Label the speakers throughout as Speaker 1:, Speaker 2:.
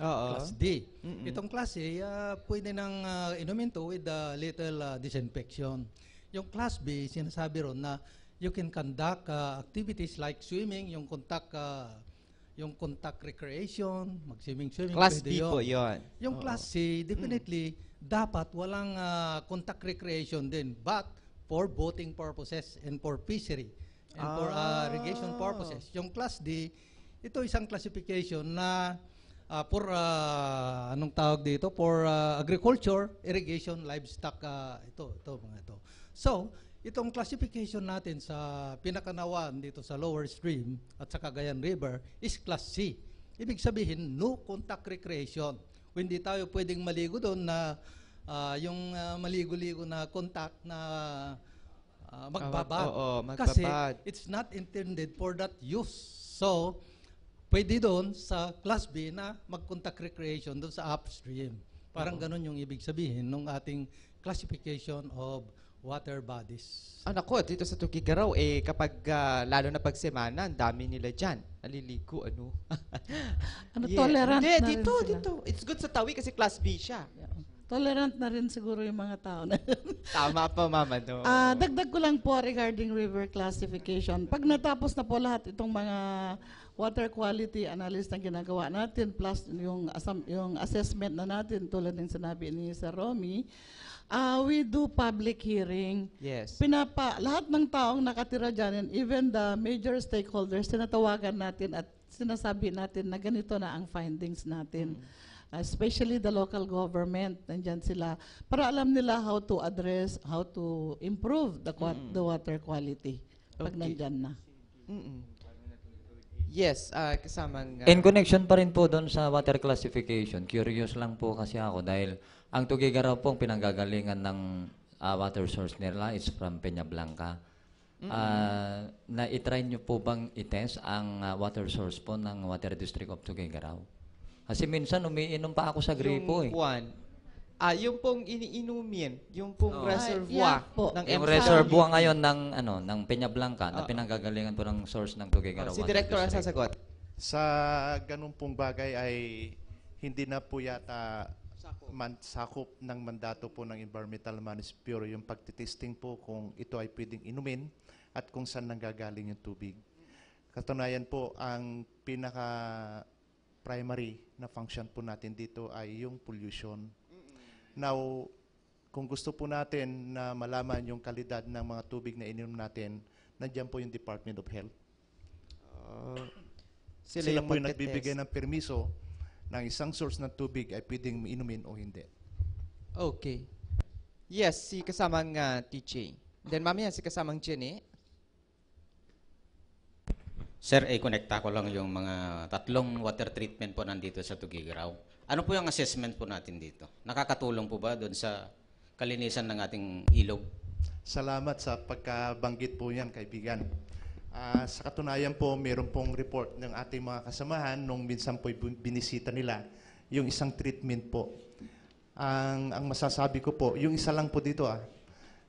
Speaker 1: Oo. Class D. Mm-mm. Itong class A, uh, pwede nang uh, inumin to with a little uh, disinfection. Yung class B, sinasabi ron na you can conduct uh, activities like swimming, yung contact uh, yung contact recreation, mag-swimming, swimming, class pwede D yun. po yun. Yung Oo. class C, mm. definitely, mm. dapat walang uh, contact recreation din, but for boating purposes and for fishery and ah. for uh, irrigation purposes. Yung class D, ito isang classification na uh, for uh, anong tawag dito for uh, agriculture, irrigation, livestock uh, ito ito mga ito. So, itong classification natin sa pinakanawan dito sa lower stream at sa Cagayan River is class C. Ibig sabihin no contact recreation. Hindi tayo pwedeng maligo doon na uh, yung uh, maligo-ligo na contact na uh, magbabad. Oh, oh, oh, magbabad. Kasi it's not intended for that use. So, pwede doon sa class B na mag-contact recreation doon sa upstream. Parang uh-huh. ganun yung ibig sabihin ng ating classification of water bodies.
Speaker 2: Ah, naku, dito sa Tukigaraw, eh, kapag, uh, lalo na pag semana, ang dami nila dyan. Naliligo, ano.
Speaker 3: ano, yeah. tolerant Hindi, na dito, rin sila. dito. It's good sa tawi kasi class B siya. Yeah. Tolerant na rin siguro yung mga tao na.
Speaker 2: Tama pa, Mama. No. Uh, ah,
Speaker 3: dagdag ko lang po regarding river classification. Pag natapos na po lahat itong mga water quality analysis ang ginagawa natin plus yung yung assessment na natin tulad ng sinabi ni Sir Romy, uh, we do public hearing. Yes. Pinapa lahat ng taong nakatira diyan and even the major stakeholders tinatawagan natin at sinasabi natin na ganito na ang findings natin. Mm-hmm especially the local government, nandiyan sila, para alam nila how to address, how to improve the, mm. the water quality okay. pag nandiyan na.
Speaker 2: Mm-mm. Yes, uh, ah, kasama nga. Ah, In connection pa rin po doon sa water classification, curious lang po kasi ako dahil ang Tugiga raw pong pinanggagalingan ng uh, water source nila is from Peña Blanca. Mm-hmm. Uh, na itry nyo po bang itest ang uh, water source po ng Water District of Tugiga Kasi minsan umiinom pa ako sa gripo eh. One, Ah, yung pong iniinumin, yung pong Oo. Oh. reservoir ah, yeah po. ng Yung reservoir ngayon ng ano ng Peña Blanca na ah. pinanggagalingan po ng source ng Tugigarawan. Si Director ang sasagot.
Speaker 4: Sa ganun pong bagay ay hindi na po yata man, sakop ng mandato po ng Environmental Management Bureau yung pagtitesting po kung ito ay pwedeng inumin at kung saan nanggagaling yung tubig. Katunayan po, ang pinaka primary na function po natin dito ay yung pollution Now, kung gusto po natin na malaman yung kalidad ng mga tubig na ininom natin, nandiyan po yung Department of Health. Uh, sila, sila po yung nagbibigay ng permiso ng isang source ng tubig ay pwedeng inumin o hindi.
Speaker 2: Okay. Yes, si kasamang uh, ah, TJ. Then mamaya si kasamang Jenny
Speaker 1: Sir, ay eh, connecta ko lang yung mga tatlong water treatment po nandito sa Tugigaraw. Ano po yung assessment po natin dito? Nakakatulong po ba doon sa kalinisan ng ating ilog?
Speaker 4: Salamat sa pagkabanggit po yan, kaibigan. Uh, sa katunayan po, meron pong report ng ating mga kasamahan nung minsan po binisita nila yung isang treatment po. Ang, ang masasabi ko po, yung isa lang po dito ah,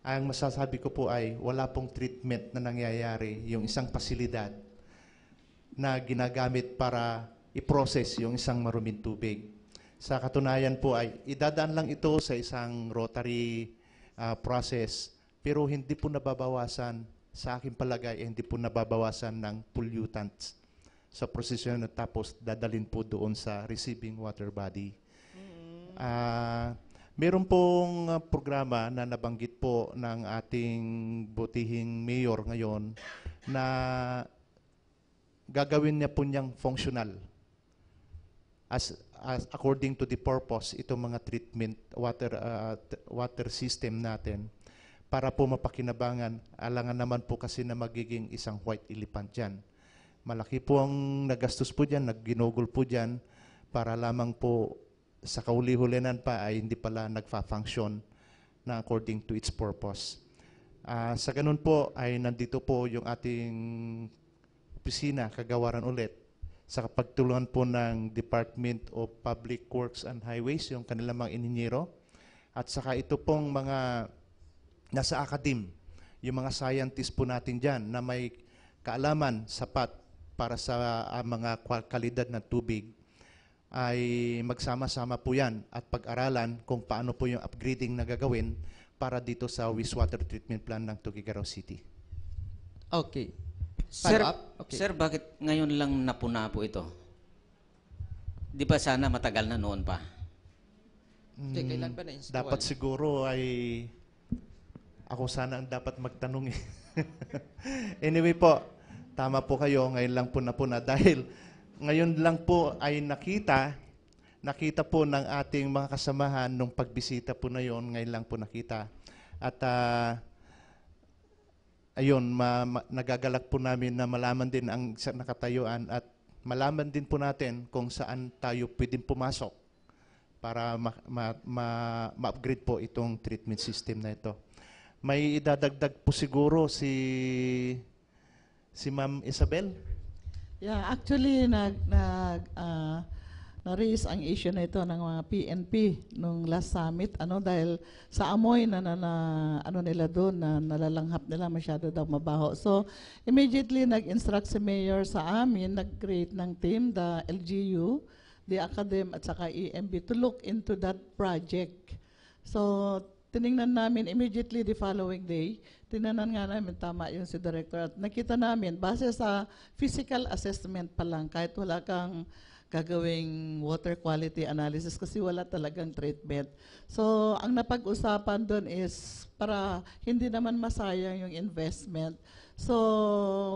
Speaker 4: ang masasabi ko po ay wala pong treatment na nangyayari yung isang pasilidad na ginagamit para i-process yung isang maruming tubig. Sa katunayan po ay idadaan lang ito sa isang rotary uh, process pero hindi po nababawasan sa aking palagay eh, hindi po nababawasan ng pollutants sa proseso na tapos dadalin po doon sa receiving water body. Mm-hmm. Uh, meron pong ah, programa na nabanggit po ng ating butihing mayor ngayon na gagawin niya po niyang functional as, as according to the purpose itong mga treatment water uh, water system natin para po mapakinabangan alangan naman po kasi na magiging isang white elephant diyan malaki po ang nagastos po diyan nagginugol po diyan para lamang po sa kauli-hulinan pa ay hindi pala nagfa-function na according to its purpose. Uh, sa ganun po ay nandito po yung ating opisina, kagawaran ulit, sa pagtulungan po ng Department of Public Works and Highways, yung kanilang mga inhinyero, at saka ito pong mga nasa akadim, yung mga scientists po natin dyan na may kaalaman sapat para sa uh, mga kalidad ng tubig ay magsama-sama po yan at pag-aralan kung paano po yung upgrading na gagawin para dito sa wastewater treatment plan ng Tugigaraw City. Okay. Sir, okay. sir,
Speaker 1: bakit ngayon lang napuna po ito? Di ba sana
Speaker 4: matagal
Speaker 5: na noon pa? Mm,
Speaker 4: Hindi, kailan ba na-install? Dapat siguro ay ako sana ang dapat magtanong eh. anyway po, tama po kayo, ngayon lang po napuna dahil ngayon lang po ay nakita, nakita po ng ating mga kasamahan nung pagbisita po na yon, ngayon lang po nakita. At uh, ayun, ma, ma, nagagalak po namin na malaman din ang nakatayuan at malaman din po natin kung saan tayo pwedeng pumasok para ma-upgrade ma, ma, ma -upgrade po itong treatment system na ito. May idadagdag po siguro si si Ma'am Isabel?
Speaker 3: Yeah, actually nag nag uh, na-raise ang issue na ito ng mga PNP nung last summit ano dahil sa amoy na, na, na ano nila doon na nalalanghap nila masyado daw mabaho. So immediately nag-instruct si mayor sa amin, nag-create ng team the LGU, the Academ at saka EMB to look into that project. So tiningnan namin immediately the following day, tiningnan nga namin tama yung si director at nakita namin base sa physical assessment pa lang kahit wala kang gagawing water quality analysis kasi wala talagang treatment. So, ang napag-usapan doon is para hindi naman masayang yung investment. So,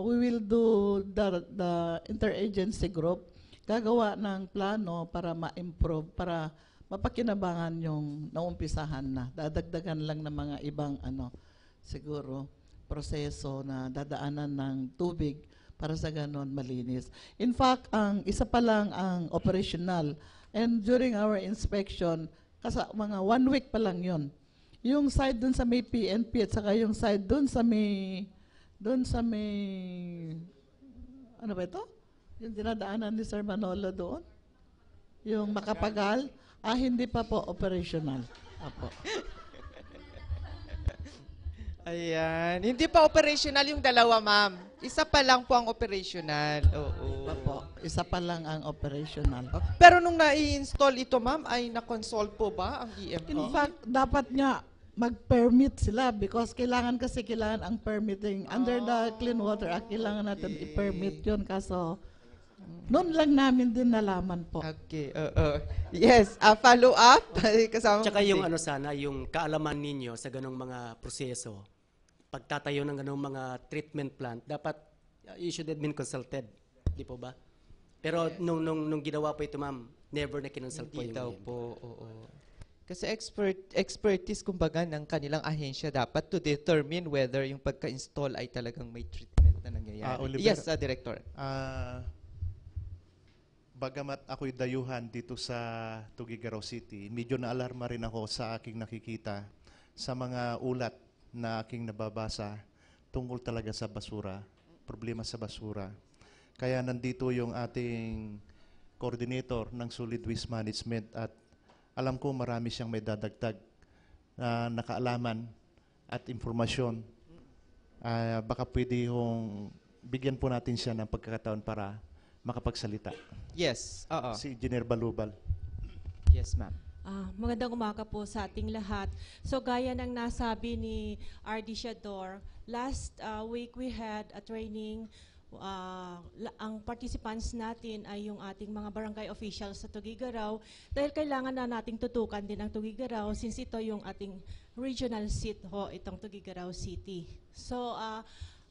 Speaker 3: we will do the, the interagency group. Gagawa ng plano para ma-improve, para mapakinabangan yung naumpisahan na. Dadagdagan lang ng mga ibang ano, siguro, proseso na dadaanan ng tubig para sa ganon malinis. In fact, ang isa pa lang ang operational. And during our inspection, kasa mga one week pa lang yon. Yung side dun sa may PNP at saka yung side dun sa may, dun sa may, ano ba ito? Yung dinadaanan ni Sir Manolo doon? Yung makapagal? Ah, hindi pa po operational.
Speaker 4: Apo.
Speaker 2: Ayan. Hindi pa operational yung dalawa, ma'am. Isa pa lang po ang operational. Oo. Iba Isa pa lang ang operational. Oh, pero nung nai-install
Speaker 3: ito, ma'am, ay na-consult po ba ang EMO? In fact, dapat nga mag-permit sila because kailangan kasi kailangan ang permitting. Under the ah, Clean Water Act, kailangan natin i-permit yun. Kaso, noon lang namin din nalaman po. Okay. Uh, uh. Yes, ah,
Speaker 2: follow up. Kasama
Speaker 3: Tsaka yung
Speaker 6: ano sana, yung kaalaman ninyo sa ganong mga proseso, pagtatayo ng ganung mga treatment plant, dapat uh, you should have been consulted. Di po ba? Pero nung, nung, nung ginawa po ito, ma'am, never na kinonsult po yung daw po, oo.
Speaker 2: Kasi expert, expertise, kumbaga, ng kanilang ahensya dapat to determine whether yung pagka-install ay talagang may treatment na nangyayari. Uh, Oliver, yes, uh, Director.
Speaker 4: Uh, bagamat ako'y dayuhan dito sa Tugigaro City, medyo naalarma rin ako sa aking nakikita sa mga ulat na aking nababasa tungkol talaga sa basura, problema sa basura. Kaya nandito yung ating coordinator ng Solid Waste Management at alam ko marami siyang may dadagdag na nakaalaman at impormasyon. Uh, baka pwede yung bigyan po natin siya ng pagkakataon para makapagsalita. Yes, oo. Si Engineer Balubal. Yes, ma'am.
Speaker 7: Ah, magandang umaga po sa ating lahat. So gaya ng nasabi ni RD last uh, week we had a training uh, ang participants natin ay yung ating mga barangay officials sa Tugigaraw dahil kailangan na nating tutukan din ang Tugigaraw since ito yung ating regional seat ho, itong Tugigaraw City. So, uh,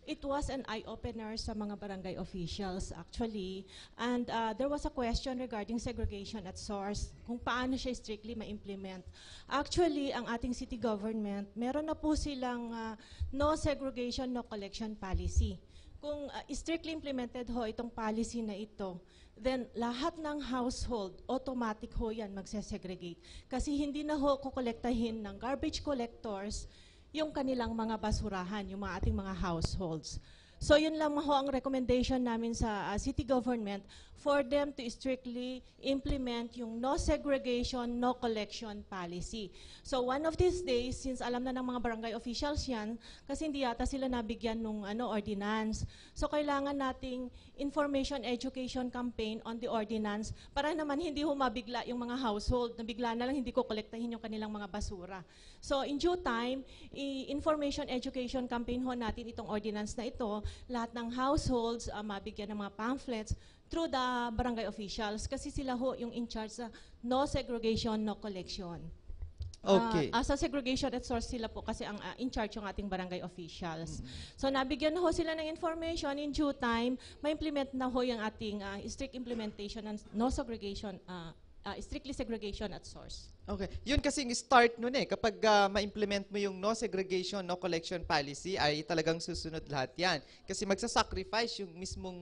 Speaker 7: It was an eye-opener sa mga barangay officials actually. And uh, there was a question regarding segregation at source, kung paano siya strictly ma-implement. Actually, ang ating city government, meron na po silang uh, no segregation, no collection policy. Kung uh, strictly implemented ho itong policy na ito, then lahat ng household, automatic ho yan magsesegregate. Kasi hindi na ho kukolektahin ng garbage collectors, yung kanilang mga basurahan, yung mga ating mga households. So yun lang ho ang recommendation namin sa uh, city government for them to strictly implement yung no segregation, no collection policy. So one of these days, since alam na ng mga barangay officials yan, kasi hindi yata sila nabigyan ng ano, ordinance. So kailangan nating information education campaign on the ordinance para naman hindi humabigla yung mga household na bigla na lang hindi ko kolektahin yung kanilang mga basura. So in due time, information education campaign ho natin itong ordinance na ito, lahat ng households uh, mabigyan ng mga pamphlets through the barangay officials kasi sila ho yung in charge sa no segregation, no collection. Ah, okay. Uh, sa segregation at source sila po kasi ang uh, in charge yung ating barangay officials. Mm. -hmm. So nabigyan na ho sila ng information in due time, ma-implement na ho yung ating uh, strict implementation ng no segregation uh, uh, strictly segregation at source.
Speaker 2: Okay. Yun kasi yung start nun eh. Kapag uh, ma-implement mo yung no segregation, no collection policy, ay talagang susunod lahat yan. Kasi magsasacrifice yung mismong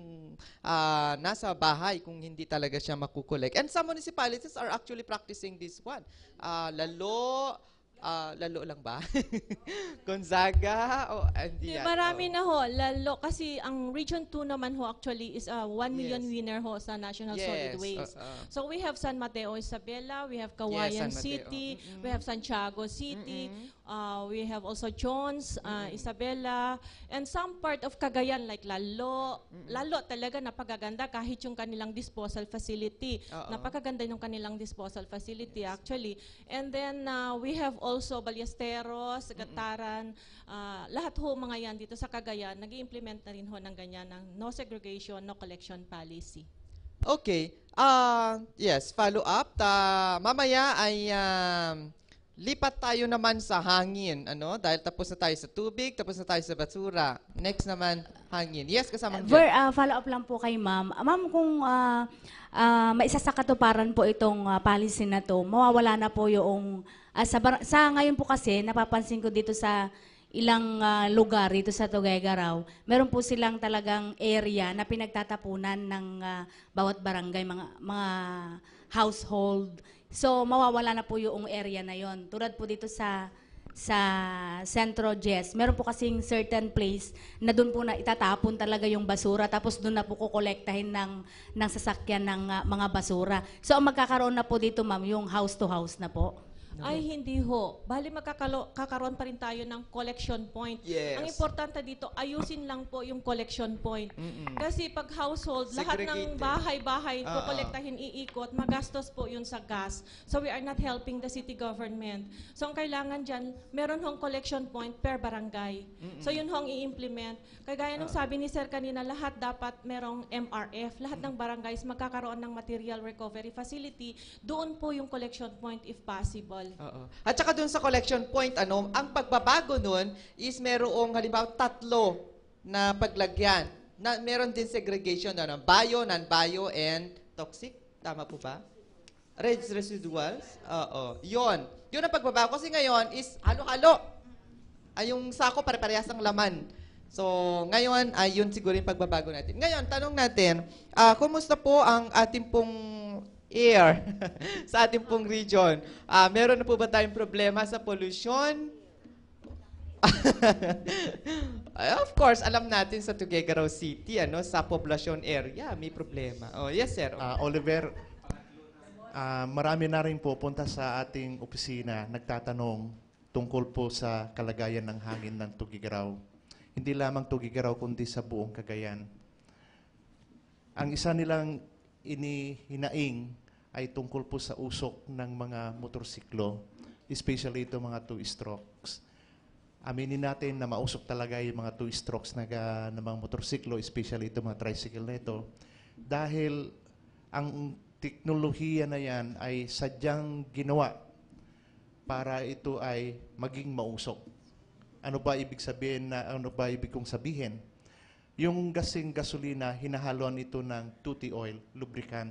Speaker 2: uh, nasa bahay kung hindi talaga siya makukolek. And some municipalities are actually practicing this one. Uh, lalo, Uh, lalo lang ba? Gonzaga? O, hindi yeah, marami oh.
Speaker 7: na ho. Lalo, kasi ang Region 2 naman ho actually is a ah, 1 yes. million winner ho sa National yes. Solid uh-uh. Waste. Uh, uh. So we have San Mateo Isabela, we have Kawayan yes, City, mm -hmm. we have Santiago City, mm -hmm. uh, we have also Jones, uh, mm -hmm. Isabela, and some part of Cagayan like Lalo. Mm -hmm. Lalo talaga napagaganda kahit yung kanilang disposal facility. Uh -oh. Napakaganda yung kanilang disposal facility yes. actually. And then uh, we have also also Ballesteros, Gataran, uh, ah, lahat ho mga yan dito sa Cagayan, nag implement na rin ho ng ganyan ng no segregation, no collection policy.
Speaker 2: Okay. Uh, yes, follow up. Ta mamaya ay um, lipat tayo naman sa hangin, ano? Dahil tapos na tayo sa tubig, tapos na tayo sa basura. Next naman, hangin. Yes, kasama mo. Ver,
Speaker 5: uh, follow up lang po kay ma'am. Ma'am, kung uh, uh, maisasakatuparan po itong uh, policy na to, mawawala na po yung Uh, sa, sa ngayon po kasi, napapansin ko dito sa ilang uh, lugar dito sa Tugaygaraw, meron po silang talagang area na pinagtatapunan ng uh, bawat barangay, mga, mga household. So, mawawala na po yung area na yon. Tulad po dito sa sa Centro Jess, meron po kasing certain place na doon po na itatapon talaga yung basura tapos doon na po kukolektahin ng, ng sasakyan ng uh, mga basura. So, ang magkakaroon na po dito, ma'am, yung house to house na po. Correct. Ay,
Speaker 7: hindi ho. Bali, magkakaroon pa rin tayo ng collection point. Yes. Ang importante dito, ayusin lang po yung collection point. Mm-mm. Kasi pag household, lahat ng Segregated. bahay-bahay, Ah, uh-uh. ah. kukolektahin, iikot, magastos po yun sa gas. So we are not helping the city government. So ang kailangan dyan, meron hong collection point per barangay. So yun hong i-implement. Kagaya nung uh-uh. sabi ni Sir kanina, lahat dapat merong MRF. Lahat ng barangays magkakaroon ng material recovery facility. Doon po yung collection point if possible. Oo.
Speaker 2: At saka doon sa collection point, ano, ang pagbabago noon is merong halimbawa tatlo na paglagyan. Na, meron din segregation, ano, bio, non-bio, and toxic. Tama po ba? Red residuals. Oo. Yun. Yun ang pagbabago. Kasi ngayon is halo-halo. Ay, yung sako pare-parehas ang laman. So, ngayon, ayun uh, siguro yung pagbabago natin. Ngayon, tanong natin, uh, kumusta po ang ating pong air sa ating pong region. Uh, meron na po ba tayong problema sa pollution? of course, alam natin sa Tuguegarao City, ano, sa
Speaker 4: population area, may problema. Oh, yes, sir. Okay. Uh, Oliver, uh, marami na rin po pupunta sa ating opisina nagtatanong tungkol po sa kalagayan ng hangin ng Tuguegarao. Hindi lamang Tuguegarao, kundi sa buong Cagayan. Ang isa nilang inihinaing ay tungkol po sa usok ng mga motorsiklo, especially ito mga two-strokes. Aminin natin na mausok talaga yung mga two-strokes na, na mga motorsiklo, especially ito mga tricycle na ito, dahil ang teknolohiya na yan ay sadyang ginawa para ito ay maging mausok. Ano ba ibig sabihin na ano ba ibig kong sabihin? Yung gasing gasolina, hinahaluan ito ng tuti oil, lubricant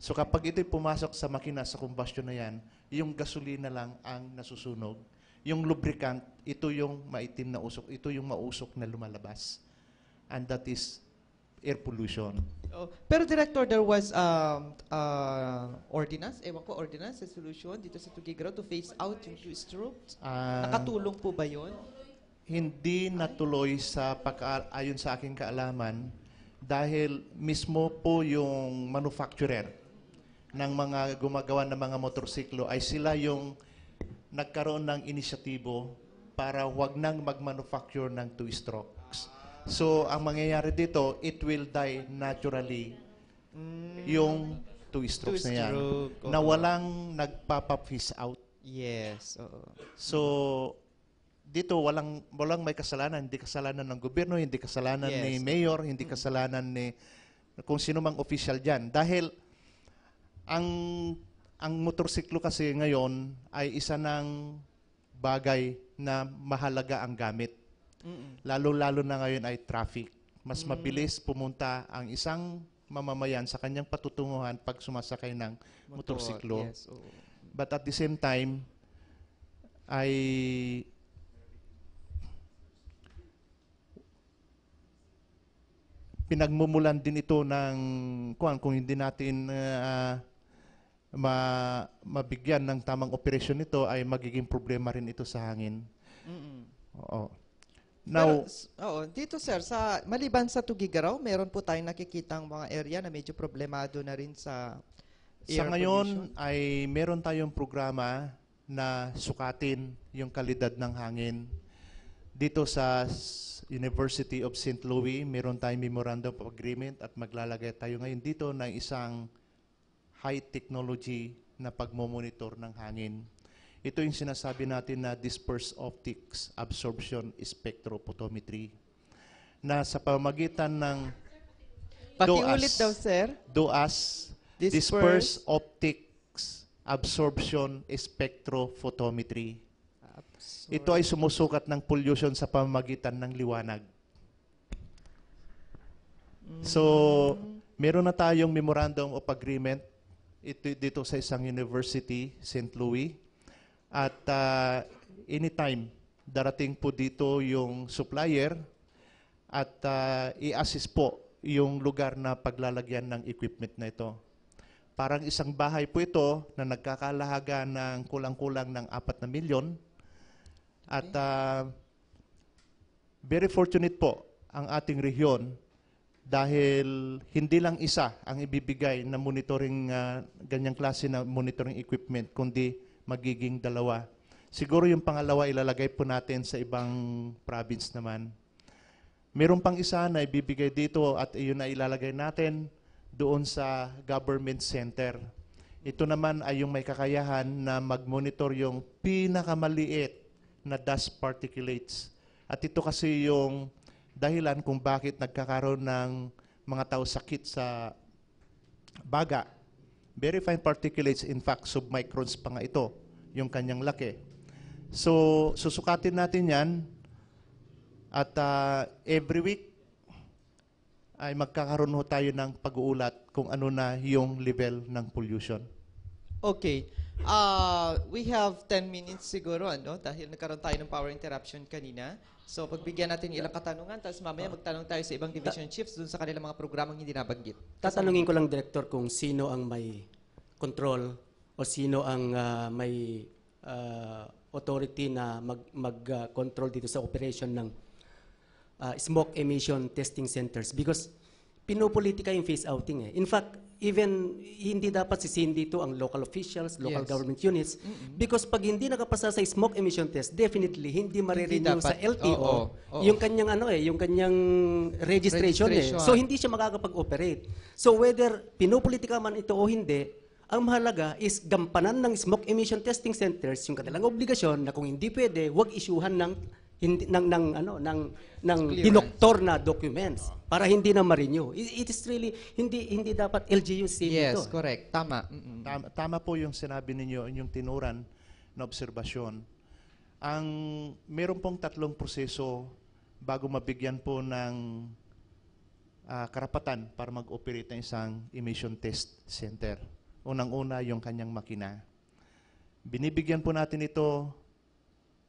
Speaker 4: So kapag ito'y pumasok sa makina, sa combustion na yan, yung gasolina lang ang nasusunog. Yung lubricant, ito yung maitim na usok, ito yung mausok na lumalabas. And that is air pollution. Oh, pero director, there was um, uh, ordinance,
Speaker 2: ewan ko, ordinance, resolution dito sa Tugigro to phase out yung two strokes.
Speaker 4: Uh, Nakatulong po ba yon? Hindi natuloy sa pag ayon sa aking kaalaman dahil mismo po yung manufacturer ng mga gumagawa ng mga motorsiklo ay sila yung nagkaroon ng inisyatibo para wag nang mag-manufacture ng two-strokes. So, ang mangyayari dito, it will die naturally mm. yung two-strokes two na yan. Stroke, na walang nagpapapis out. Yes, oo. So, dito walang walang may kasalanan, hindi kasalanan ng gobyerno, hindi kasalanan yes. ni mayor, hindi kasalanan ni kung sino mang official diyan dahil ang ang motorsiklo kasi ngayon ay isa ng bagay na mahalaga ang gamit. Lalo-lalo na ngayon ay traffic. Mas Mm. mabilis pumunta ang isang mamamayan sa kanyang patutunguhan pag sumasakay ng Motor, motorsiklo. Yes, But at the same time, ay pinagmumulan din ito ng kuan kung hindi natin ah, ma, mabigyan ng tamang operasyon nito ay magiging problema rin ito sa hangin. Mm-mm. Oo. Now,
Speaker 2: Pero, oo, dito sir, sa, maliban sa Tugigaraw, meron po tayong nakikitang mga area na medyo problemado na rin sa
Speaker 4: air Sa ngayon pollution. ay meron tayong programa na sukatin yung kalidad ng hangin. Dito sa University of St. Louis, meron tayong memorandum of agreement at maglalagay tayo ngayon dito ng isang high technology na pagmomonitor ng hangin. Ito yung sinasabi natin na disperse optics absorption spectrophotometry na sa pamagitan ng Pakiulit daw, sir. DOAS, dispersed, disperse optics absorption spectrophotometry. Absorption. Ito ay sumusukat ng pollution sa pamagitan ng liwanag. Mm. So, meron na tayong memorandum of agreement ito, dito sa isang university, St. Louis. At uh, anytime, darating po dito yung supplier at uh, i-assist po yung lugar na paglalagyan ng equipment na ito. Parang isang bahay po ito na nagkakalahaga ng kulang-kulang ng 4 na milyon. At uh, very fortunate po ang ating rehiyon dahil hindi lang isa ang ibibigay na monitoring, uh, ganyang klase na monitoring equipment, kundi magiging dalawa. Siguro yung pangalawa ilalagay po natin sa ibang province naman. Meron pang isa na ibibigay dito at iyon na ilalagay natin doon sa government center. Ito naman ay yung may kakayahan na mag-monitor yung pinakamaliit na dust particulates. At ito kasi yung dahilan kung bakit nagkakaroon ng mga tao sakit sa baga. Very fine particulates, in fact, submicrons pa nga ito, yung kanyang laki. So, susukatin natin yan at uh, every week ay magkakaroon ho tayo ng pag-uulat kung ano na yung level ng pollution.
Speaker 2: Okay. Uh, we have 10 minutes siguro, ano? Dahil nagkaroon tayo ng power interruption kanina. So, pagbigyan natin yung ilang katanungan, tapos mamaya magtanong tayo sa ibang division chiefs dun sa kanilang mga programang hindi nabanggit.
Speaker 6: Tatanungin ko lang, Director, kung sino ang may control o sino ang uh, may uh, authority na mag-control mag, uh, control dito sa operation ng uh, smoke emission testing centers because pinopolitika yung phase outing eh. In fact, even hindi dapat sisindi to ang local officials, local yes. government units mm-hmm. because pag hindi nakapasa sa smoke emission test, definitely hindi marirenew sa LTO oo, oo. yung kanyang ano eh, yung kanyang registration, eh. registration. eh. So hindi siya makakapag-operate. So whether pinupolitika man ito o hindi, ang mahalaga is gampanan ng smoke emission testing centers yung kanilang obligasyon na kung hindi pwede, wag isyuhan ng hindi ng ng ano ng ng dinoktor na documents ah. para hindi na ma-renew.
Speaker 4: It, it is really hindi hindi dapat LGU LGUC yes, Yes, correct. Tama. tama. Tama po yung sinabi ninyo, yung tinuran na obserbasyon. Ang meron pong tatlong proseso bago mabigyan po ng uh, karapatan para mag-operate ng isang emission test center. Unang-una yung kanyang makina. Binibigyan po natin ito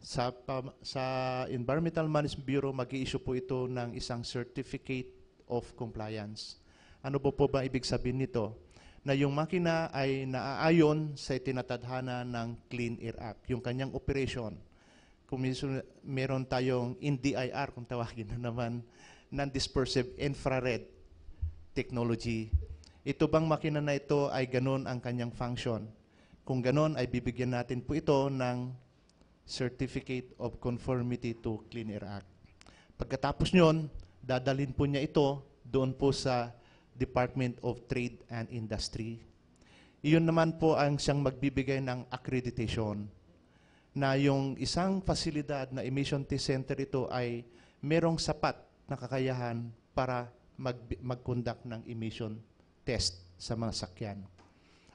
Speaker 4: sa, sa Environmental Management Bureau, mag issue po ito ng isang Certificate of Compliance. Ano po po ba ibig sabihin nito? Na yung makina ay naaayon sa tinatadhana ng Clean Air Act, yung kanyang operation. Kung meron tayong NDIR, kung tawagin na naman, non-dispersive infrared technology. Ito bang makina na ito ay ganun ang kanyang function? Kung ganun ay bibigyan natin po ito ng Certificate of Conformity to Clean Air Act. Pagkatapos nyon, dadalhin po niya ito doon po sa Department of Trade and Industry. Iyon naman po ang siyang magbibigay ng accreditation na yung isang pasilidad na emission test center ito ay merong sapat na kakayahan para mag mag-conduct ng emission test sa mga sakyan.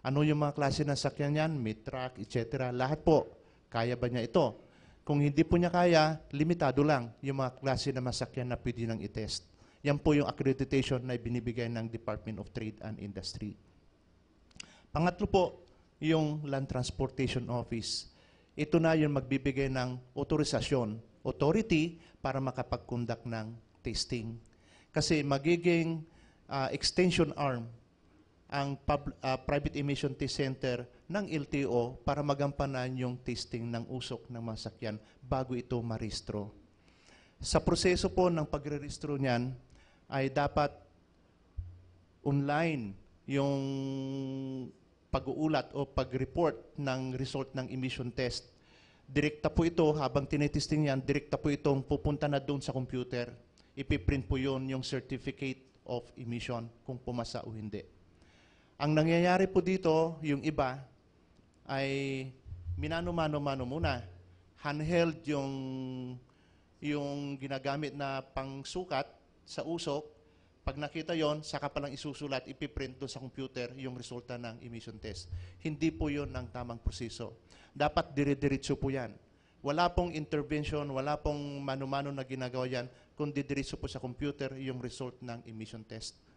Speaker 4: Ano yung mga klase ng sakyan yan? May truck, etc. Lahat po kaya ba niya ito? Kung hindi po niya kaya, limitado lang yung mga klase na masakyan na pwede nang itest. Yan po yung accreditation na ibinibigay ng Department of Trade and Industry. Pangatlo po, yung Land Transportation Office. Ito na yung magbibigay ng authorization, authority, para makapag-conduct ng testing. Kasi magiging uh, extension arm ang pub, uh, private emission test center ng LTO para magampanan yung testing ng usok ng masakyan bago ito maristro. Sa proseso po ng pagre pagreristro niyan ay dapat online yung pag-uulat o pag-report ng result ng emission test. Direkta po ito, habang tinitesting yan, direkta po itong pupunta na doon sa computer. Ipiprint po yon yung certificate of emission kung pumasa o hindi. Ang nangyayari po dito, yung iba, ay minano-mano-mano muna. Handheld yung, yung ginagamit na pangsukat sa usok. Pag nakita yon, saka palang isusulat, ipiprint doon sa computer yung resulta ng emission test. Hindi po yon ang tamang proseso. Dapat dire-diretso po yan. Wala pong intervention, wala pong mano-mano na ginagawa yan, kundi diretso po sa computer yung result ng emission test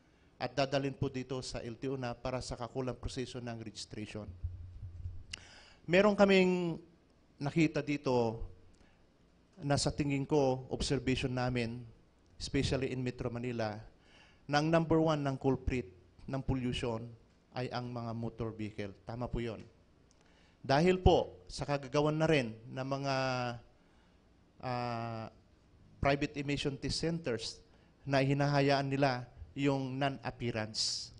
Speaker 4: at dadalhin po dito sa LTO na para sa kakulang proseso ng registration. Meron kaming nakita dito na sa tingin ko, observation namin, especially in Metro Manila, na number one ng culprit ng pollution ay ang mga motor vehicle. Tama po yon. Dahil po sa kagagawan na rin ng mga uh, private emission test centers na hinahayaan nila yung non-appearance.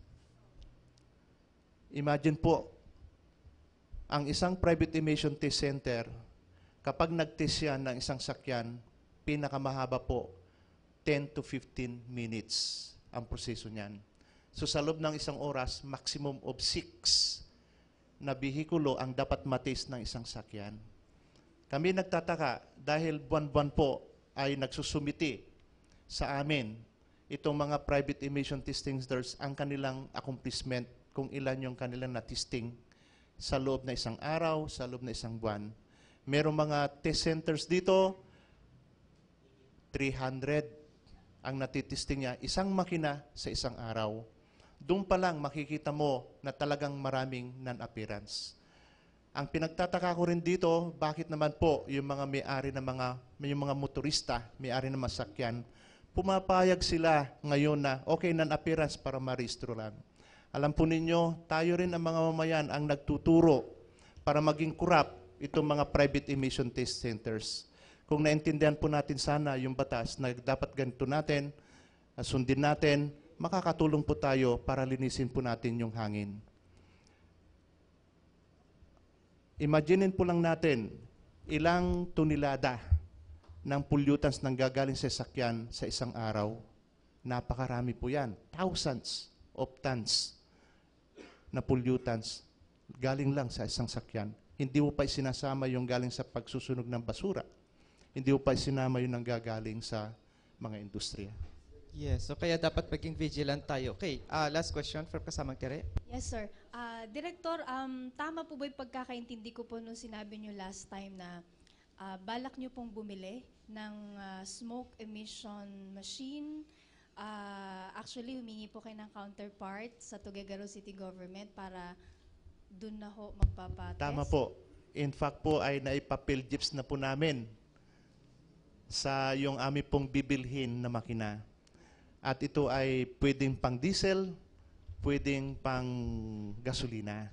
Speaker 4: Imagine po, ang isang private emission test center, kapag nag-test yan ng isang sakyan, pinakamahaba po, 10 to 15 minutes ang proseso niyan. So sa loob ng isang oras, maximum of 6 na bihikulo ang dapat matis ng isang sakyan. Kami nagtataka dahil buwan-buwan po ay nagsusumiti sa amin itong mga private emission testing centers ang kanilang accomplishment kung ilan yung kanilang na-testing sa loob na isang araw, sa loob na isang buwan. Merong mga test centers dito, 300 ang natitesting niya, isang makina sa isang araw. Doon pa lang makikita mo na talagang maraming non-appearance. Ang pinagtataka ko rin dito, bakit naman po yung mga may-ari ng mga, yung mga motorista, may-ari ng masakyan, pumapayag sila ngayon na okay, non-appearance para maristro lang. Alam po ninyo, tayo rin ang mga mamayan ang nagtuturo para maging kurap itong mga private emission test centers. Kung naintindihan po natin sana yung batas na dapat ganito natin, sundin natin, makakatulong po tayo para linisin po natin yung hangin. Imaginin po lang natin, ilang tunilada ng pollutants nang gagaling sa sasakyan sa isang araw, napakarami po yan. Thousands of tons na pollutants galing lang sa isang sakyan. Hindi mo pa sinasama yung galing sa pagsusunog ng basura. Hindi mo pa sinama yung nanggagaling sa mga industriya.
Speaker 2: Yes, so kaya dapat maging vigilant tayo. Okay, uh, last question for kasamang Tere.
Speaker 7: Yes, sir. Uh, Director, um, tama po ba yung pagkakaintindi ko po nung sinabi nyo last time na uh, balak niyo pong bumili ng uh, smoke emission machine. Uh, actually, humingi po kayo ng counterpart sa Tugegaro City Government para dun na ho magpapatest. Tama
Speaker 4: po. In fact po ay naipapil jeeps na po namin sa yung aming pong bibilhin na makina. At ito ay pwedeng pang diesel, pwedeng pang gasolina.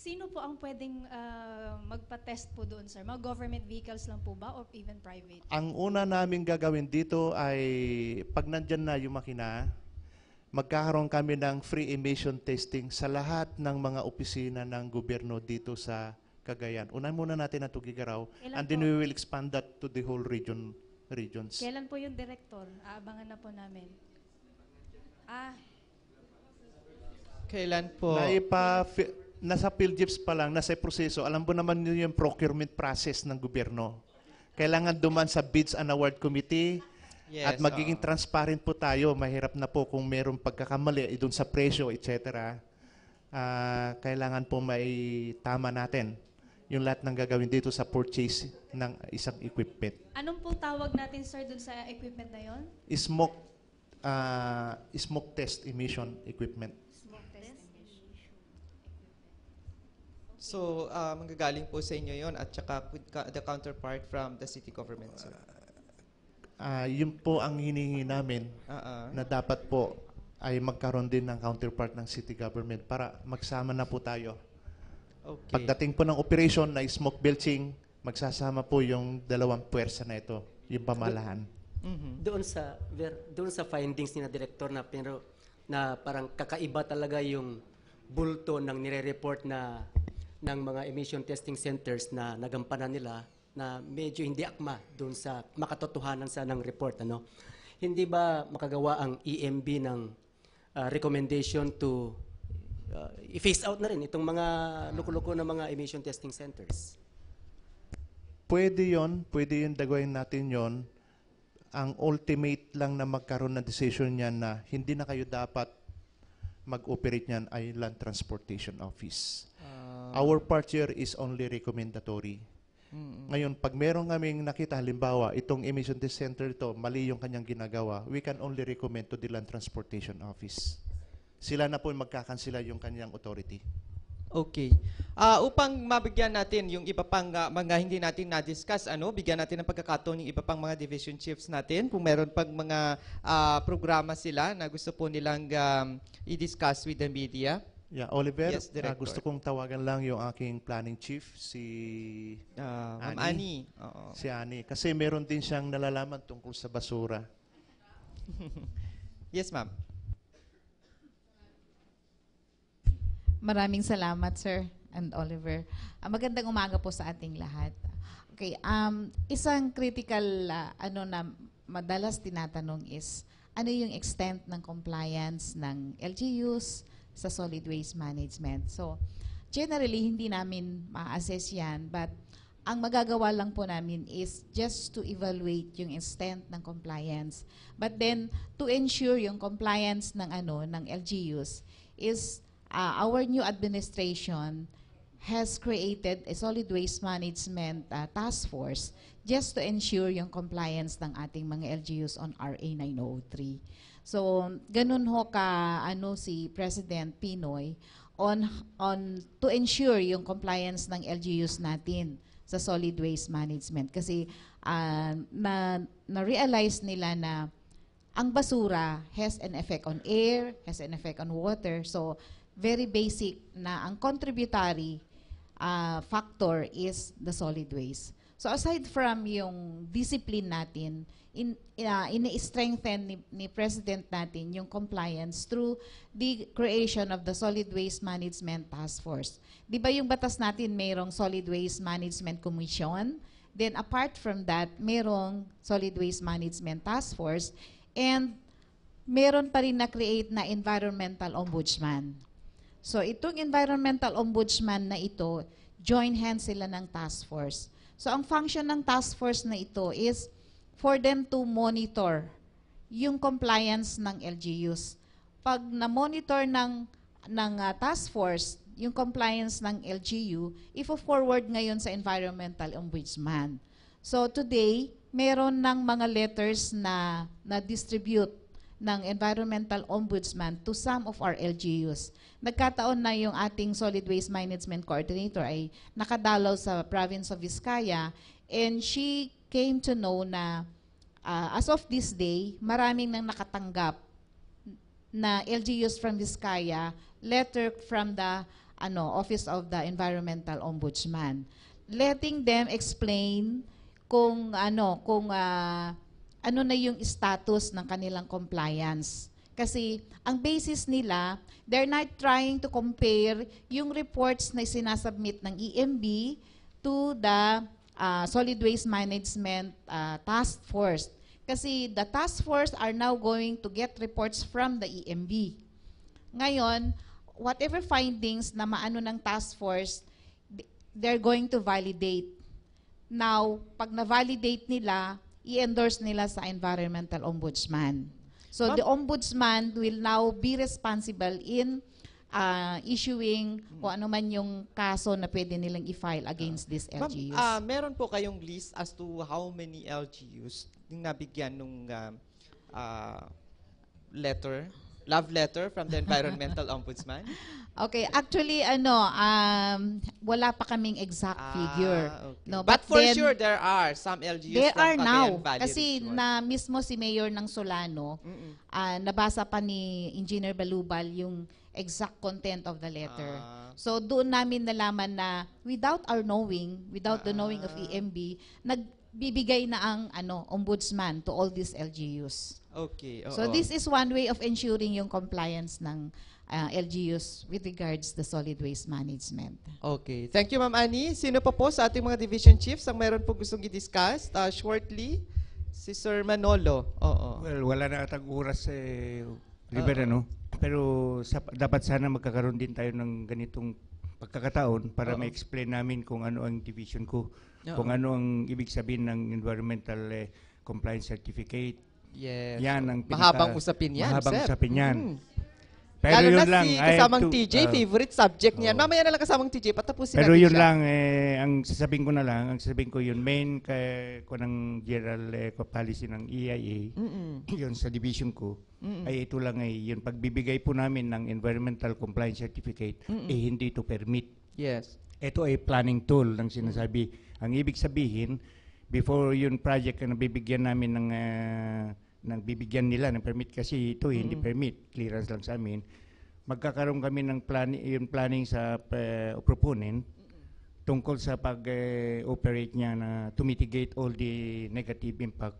Speaker 1: Sino
Speaker 7: po ang pwedeng uh, magpa-test po doon, sir? Mga government vehicles lang po ba or even
Speaker 4: private? Ang una namin gagawin dito ay pag nandyan na yung makina, magkakaroon kami ng free emission testing sa lahat ng mga opisina ng gobyerno dito sa Cagayan. Unan muna natin ang Tugigaraw and then we will expand that to the whole region regions. Kailan
Speaker 7: po yung director? Aabangan na po namin.
Speaker 5: Ah.
Speaker 4: Kailan po? Naipa nasa PhilJeps pa lang, nasa proseso, alam mo naman yun yung procurement process ng gobyerno. Kailangan duman sa Bids and Award Committee yes, at magiging uh, transparent po tayo. Mahirap na po kung mayroong pagkakamali eh, doon sa presyo, etc. Uh, ah, kailangan po may tama natin yung lahat ng gagawin dito sa purchase ng isang equipment.
Speaker 7: Anong po tawag natin, sir, doon sa equipment na yon?
Speaker 4: Smoke, uh, smoke test emission equipment.
Speaker 2: So, uh, manggagaling po sa inyo yon at saka the counterpart from the city government,
Speaker 4: sir. Uh, yun po ang hinihingi namin uh-uh. na dapat po ay magkaroon din ng counterpart ng city government para magsama na po tayo. Okay. Pagdating po ng operation na smoke belching, magsasama po yung dalawang puwersa na ito, yung pamalahan.
Speaker 6: Mm-hmm. Doon sa doon sa findings ni na director na pero na parang kakaiba talaga yung bulto ng nire-report na ng mga emission testing centers na nagampanan nila na medyo hindi akma doon sa makatotohanan sa ng report. Ano? Hindi ba makagawa ang EMB ng
Speaker 4: uh, recommendation to uh,
Speaker 6: i-phase out na rin itong mga loko-loko na mga emission testing centers?
Speaker 4: Pwede yon, pwede yung dagawin natin yon. Ang ultimate lang na magkaroon ng decision niya na hindi na kayo dapat mag-operate niyan ay Land Transportation Office. Uh, Our part here is only recommendatory. Mm-hmm. Ngayon, pag meron kaming nakita, halimbawa, itong emission test center to, mali yung kanyang ginagawa, we can only recommend to the Land Transportation Office. Sila na po magkakansila yung kanyang authority. Okay.
Speaker 2: Uh, upang mabigyan natin yung iba pang uh, mga hindi natin na-discuss, ano, bigyan natin ng pagkakataon yung iba pang mga division chiefs natin kung meron pang mga uh, programa sila na gusto po
Speaker 4: nilang um, i-discuss with the media. Yeah, Oliver, yes, uh, gusto kong tawagan lang yung aking planning chief, si uh, Ma'am Annie. Oo. Si Annie. Kasi meron din siyang nalalaman tungkol sa basura. yes, ma'am.
Speaker 5: Maraming salamat, sir and Oliver. Uh, magandang umaga po sa ating lahat. Okay, um, isang critical uh, ano na madalas tinatanong is, ano yung extent ng compliance ng LGUs sa solid waste management? So, generally, hindi namin ma-assess yan, but ang magagawa lang po namin is just to evaluate yung extent ng compliance. But then, to ensure yung compliance ng ano ng LGUs is uh, our new administration has created a solid waste management uh, task force just to ensure yung compliance ng ating mga LGUs on RA 903. So, ganun ho ka ano si President Pinoy on on to ensure yung compliance ng LGUs natin sa solid waste management kasi uh, na na-realize nila na ang basura has an effect on air, has an effect on water. So, very basic na ang contributory uh, factor is the solid waste. So aside from yung discipline natin, in uh, ini-strengthen ni, ni president natin yung compliance through the creation of the Solid Waste Management Task Force. 'Di ba yung batas natin mayroong Solid Waste Management Commission? Then apart from that, mayroong Solid Waste Management Task Force and meron pa rin na-create na environmental ombudsman. So itong environmental ombudsman na ito, join hands sila ng task force. So ang function ng task force na ito is for them to monitor yung compliance ng LGUs. Pag na-monitor ng, ng uh, task force, yung compliance ng LGU, ifo-forward ngayon sa Environmental Ombudsman. So today, meron ng mga letters na na-distribute ng Environmental Ombudsman to some of our LGUs. Nagkataon na yung ating Solid Waste Management Coordinator ay nakadalaw sa province of Vizcaya and she came to know na uh, as of this day, maraming nang nakatanggap na LGUs from Vizcaya letter from the ano, Office of the Environmental Ombudsman letting them explain kung ano kung uh, ano na yung status ng kanilang compliance. Kasi ang basis nila, they're not trying to compare yung reports na sinasubmit ng EMB to the uh, Solid Waste Management uh, Task Force. Kasi the task force are now going to get reports from the EMB. Ngayon, whatever findings na maano ng task force, they're going to validate. Now, pag na-validate nila, i-endorse nila sa Environmental Ombudsman. So the ombudsman will now be responsible in uh, issuing hmm. kung ano man yung kaso na pwede nilang i-file against uh, these LGUs. Ma'am, uh,
Speaker 2: meron po kayong list as to how many LGUs yung nabigyan nung uh, uh, letter? love letter from the Environmental Ombudsman?
Speaker 5: Okay, actually ano, um wala pa kaming exact ah, figure.
Speaker 2: Okay. No, but, but for then, sure there are some LGUs There are now Valley kasi
Speaker 5: Richmond. na mismo si Mayor ng Solano, mm uh, nabasa pa ni Engineer Balubal yung exact content of the letter. Ah. So doon namin nalaman na without our knowing, without ah. the knowing of ah. EMB, nag bibigay na ang ano ombudsman to all these LGUs.
Speaker 2: Okay. Oh, so this is
Speaker 5: one way of ensuring yung compliance ng uh, LGUs with regards the solid waste management.
Speaker 2: Okay. Thank you, Ma'am Annie. Sino pa po sa ating mga division chiefs ang mayroon po gustong i-discuss uh, shortly?
Speaker 8: Si Sir Manolo. Oo. Well, wala na atang oras eh, Libera, uh, no? Pero sa, dapat sana magkakaroon din tayo ng ganitong pagkakataon para Oo. ma-explain namin kung ano ang division ko, Oo. kung ano ang ibig sabihin ng environmental eh, compliance certificate. Yes. Yan ang pinaka- Mahabang usapin yan, Mahabang Sep. usapin yan. Mm. Pero Lalo yun na lang, si kasamang to, TJ, uh, ah.
Speaker 2: favorite subject niya. Oh. Mamaya na lang kasamang TJ, patapusin Pero yun siya.
Speaker 8: lang, eh, ang sasabihin ko na lang, ang sasabihin ko yun, main kay, ko ng general eh, policy ng EIA, Mm-mm. yun sa division ko, Mm-mm. ay ito lang ay eh, yun, pagbibigay po namin ng environmental compliance certificate, Mm-mm. eh hindi to permit. Yes. Ito ay planning tool ng sinasabi. Mm-mm. Ang ibig sabihin, before yun project na bibigyan namin ng uh, nang bibigyan nila ng permit kasi ito mm hindi permit, clearance lang sa amin. Magkakaroon kami ng plan, yung planning sa uh, eh, proponent tungkol sa pag-operate eh, uh, niya na to mitigate all the negative impact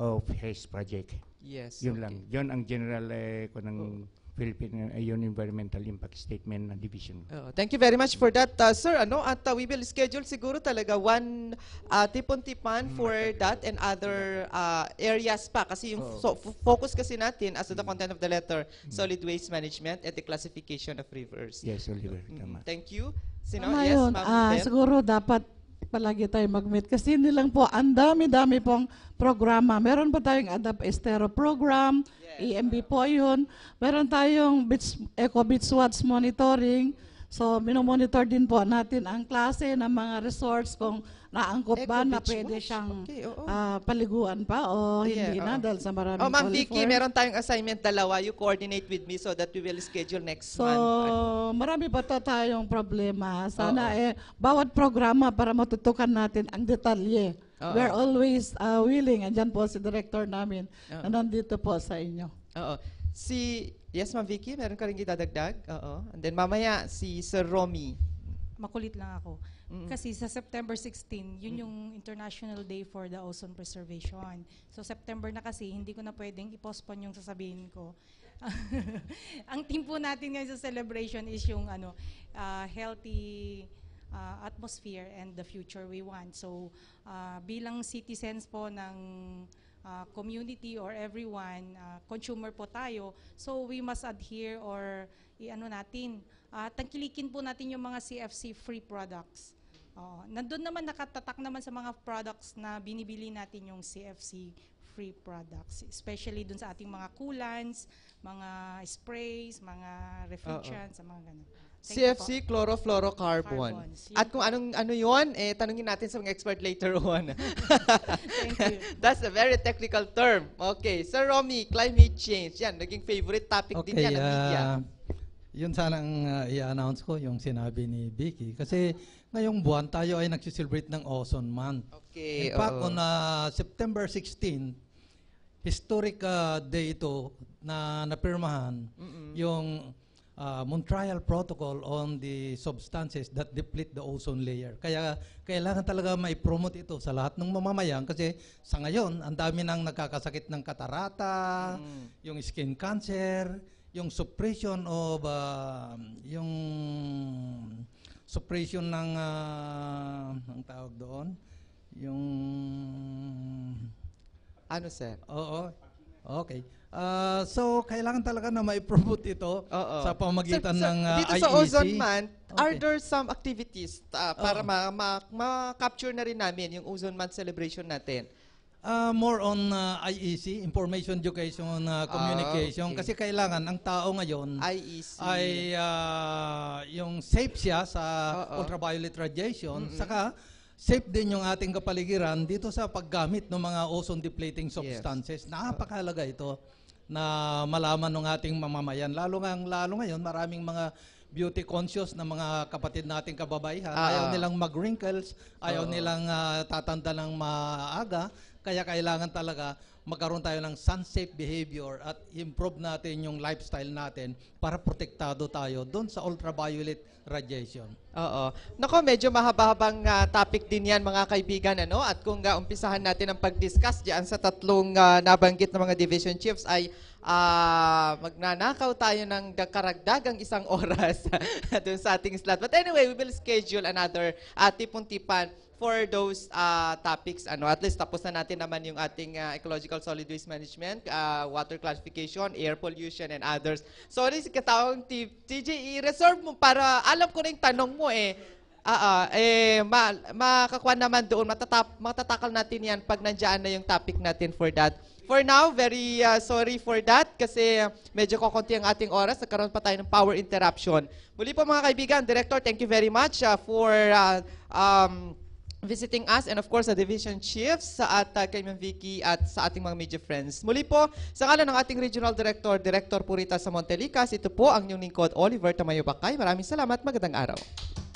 Speaker 8: of his project. Yes. Yun okay. lang. Yun ang general eh, ko ng oh. Philippine Ayon eh, Environmental Impact Statement na division.
Speaker 2: Oh, thank you very much for that, uh, sir. Ano, at uh, we will schedule siguro talaga one uh, tipon-tipan hmm, for that and other uh, areas pa. Kasi yung oh. so, focus kasi natin as to the hmm. content of the letter, hmm. solid waste management and the classification of rivers. Yes, Oliver. Mm-hmm. Tama. Thank you. Sino? Yes, Yes, ma'am. Ah,
Speaker 3: siguro dapat palagi tayo mag-meet kasi nilang po, ang dami-dami pong programa. Meron pa tayong Adapt Estero program, yes. EMB po yun. Meron tayong beach, Eco Beach Watch Monitoring, yes. So, minomonitor din po natin ang klase ng mga resorts kung naangkop ba na pwede
Speaker 7: siyang okay, oo.
Speaker 3: uh, paliguan pa o hindi oo. na dahil sa maraming Oh, Ma'am Vicky, meron
Speaker 2: tayong assignment dalawa. You coordinate with me so that we will schedule next so, month.
Speaker 3: So, marami pa ta tayong problema. Sana oo. eh, bawat programa para matutukan natin ang detalye. Oo. We're always uh, willing. Andiyan po si director namin oo. na nandito po sa inyo. Oo. Si Yes,
Speaker 2: Ma'am Vicky, meron ka rin idadagdag? Oo. And then mamaya, si Sir Romy.
Speaker 7: Makulit lang ako. Mm-mm. Kasi sa September 16, yun yung International Day for the Ozone Preservation. So September na kasi, hindi ko na pwedeng i-postpone yung sasabihin ko. Ang team po natin ngayon sa celebration is yung ano, uh, healthy uh, atmosphere and the future we want. So uh, bilang citizens po ng uh, community or everyone, uh, consumer po tayo. So we must adhere or i-ano natin, uh, tangkilikin po natin yung mga CFC free products. Uh, nandun naman nakatatak naman sa mga products na binibili natin yung CFC free products, especially dun sa ating mga coolants, mga sprays, mga refrigerants, sa mga ganun. CFC,
Speaker 2: chlorofluorocarbon. Carbons, At kung anong ano yon, eh, tanungin natin sa mga expert later on. Thank you. That's a very technical term. Okay, Sir Romy, climate change. Yan, naging favorite topic din yan ng media. Ah,
Speaker 1: yun sanang ah, i-announce ko yung sinabi ni Vicky. Kasi ngayong buwan tayo ay nagsiselebrate ng Ozone Month. Okay, In eh, fact, oo. on ah, September 16, historic uh, day ito na napirmahan Mm-mm. yung uh, ah, Montreal Protocol on the substances that deplete the ozone layer. Kaya kailangan talaga mai-promote ito sa lahat ng mamamayan kasi sa ngayon, ang dami nang nagkakasakit ng katarata, mm. yung skin cancer, yung suppression of uh, yung suppression ng uh, ah, ang tawag doon, yung ano, sir? Oo. Okay. Uh, so, kailangan talaga na may promote ito Oo. sa pamagitan Sir, ng uh, dito sa e Ozone Month, are there some activities
Speaker 2: ah, para ma- ma- ma-capture na rin namin yung Ozone Month celebration natin?
Speaker 1: Uh, more on uh, IEC, Information Education uh, Communication. okay. Kasi kailangan ang tao ngayon IEC. ay uh, yung safe siya sa Oo. ultraviolet radiation. Saka safe din yung ating kapaligiran dito sa paggamit ng mga ozone depleting substances. Yes. Napakahalaga ito na malaman ng ating mamamayan. Lalo nga lalo ngayon, maraming mga beauty conscious na mga kapatid nating kababaihan. Ah. Ayaw nilang mag-wrinkles, ayaw oh. nilang uh, tatanda ng maaga, kaya kailangan talaga magkaroon tayo ng sunsafe behavior at improve natin yung lifestyle natin para protektado tayo doon sa ultraviolet radiation. Oo.
Speaker 2: Nako, medyo mahaba-habang uh, topic din yan mga kaibigan. Ano? At kung uh, umpisahan natin ang
Speaker 1: pag-discuss
Speaker 2: diyan sa tatlong uh, nabanggit ng mga division chiefs ay uh, magnanakaw tayo ng karagdagang isang oras doon sa ating slot. But anyway, we will schedule another uh, tipong tipan for those uh, topics, ano, at least tapos na natin naman yung ating uh, ecological solid waste management, uh, water classification, air pollution, and others. Sorry, katawang TJ, i-reserve e, mo para alam ko na yung tanong mo eh. Ah, uh, uh, eh, ma makakuha naman doon. Matatap matatakal natin yan pag nandiyan na yung topic natin for that. For now, very uh, sorry for that kasi medyo kokonti ang ating oras. Nagkaroon pa tayo ng power interruption. Muli po mga kaibigan, Director, thank you very much uh, for uh, um, visiting us and of course the division chiefs sa at uh, kay Ma'am Vicky at sa ating mga media friends. Muli po, sa ngalan ng ating regional director, Director Purita sa Montelicas, ito po ang inyong lingkod Oliver Tamayo Bakay. Maraming salamat, magandang araw.